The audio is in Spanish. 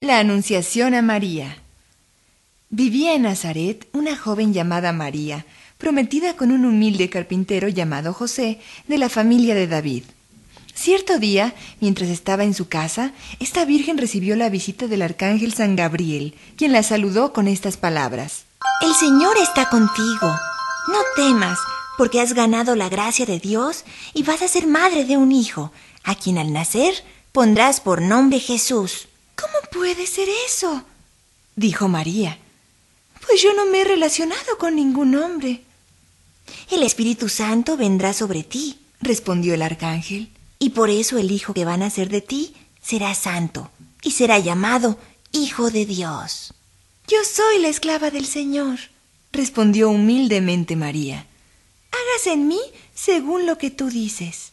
La Anunciación a María. Vivía en Nazaret una joven llamada María, prometida con un humilde carpintero llamado José, de la familia de David. Cierto día, mientras estaba en su casa, esta virgen recibió la visita del arcángel San Gabriel, quien la saludó con estas palabras. El Señor está contigo. No temas, porque has ganado la gracia de Dios y vas a ser madre de un hijo, a quien al nacer pondrás por nombre Jesús puede ser eso? dijo María. Pues yo no me he relacionado con ningún hombre. El Espíritu Santo vendrá sobre ti, respondió el arcángel, y por eso el hijo que van a ser de ti será santo y será llamado Hijo de Dios. Yo soy la esclava del Señor, respondió humildemente María. Hágase en mí según lo que tú dices.